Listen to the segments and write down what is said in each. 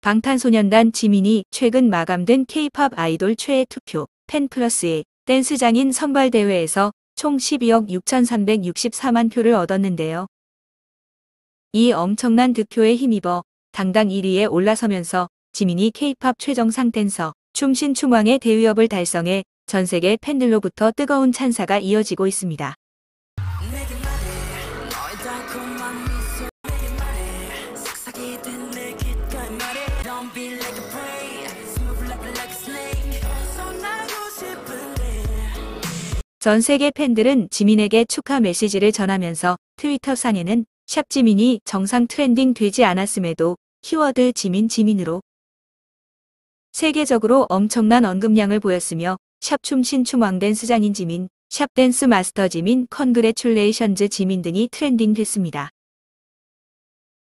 방탄소년단 지민이 최근 마감된 K-팝 아이돌 최애 투표 팬플러스의 댄스장인 선발대회에서 총 12억 6,364만 표를 얻었는데요. 이 엄청난 득표에 힘입어 당당 1위에 올라서면서 지민이 K-팝 최정상 댄서 춤신 춤왕의 대위업을 달성해 전 세계 팬들로부터 뜨거운 찬사가 이어지고 있습니다. 전 세계 팬들은 지민에게 축하 메시지를 전하면서 트위터 상에는 샵 지민이 정상 트렌딩 되지 않았음에도 키워드 지민 지민으로 세계적으로 엄청난 언급량을 보였으며 샵 춤신 춤왕 댄스 장인 지민, 샵 댄스 마스터 지민, 컨그레츄레이션즈 지민 등이 트렌딩 됐습니다.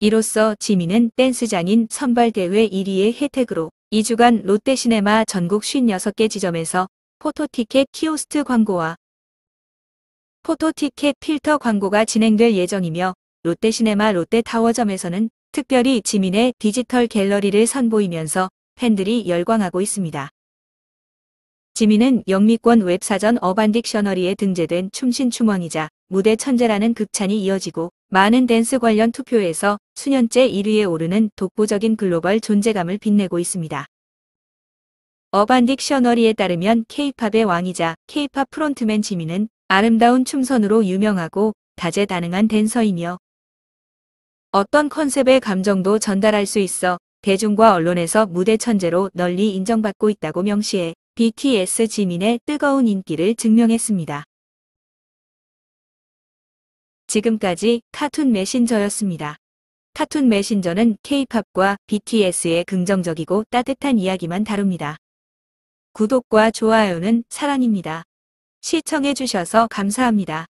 이로써 지민은 댄스 장인 선발 대회 1위의 혜택으로 2주간 롯데시네마 전국 56개 지점에서 포토티켓 키오스트 광고와 포토티켓 필터 광고가 진행될 예정이며 롯데시네마 롯데타워점에서는 특별히 지민의 디지털 갤러리를 선보이면서 팬들이 열광하고 있습니다. 지민은 영미권 웹사전 어반딕셔너리에 등재된 춤신추원이자 무대 천재라는 극찬이 이어지고 많은 댄스 관련 투표에서 수년째 1위에 오르는 독보적인 글로벌 존재감을 빛내고 있습니다. 어반딕셔너리에 따르면 케이팝의 왕이자 케이팝 프론트맨 지민은 아름다운 춤선으로 유명하고 다재다능한 댄서이며 어떤 컨셉의 감정도 전달할 수 있어 대중과 언론에서 무대 천재로 널리 인정받고 있다고 명시해 BTS 지민의 뜨거운 인기를 증명했습니다. 지금까지 카툰 메신저였습니다. 카툰 메신저는 K-팝과 BTS의 긍정적이고 따뜻한 이야기만 다룹니다. 구독과 좋아요는 사랑입니다. 시청해주셔서 감사합니다.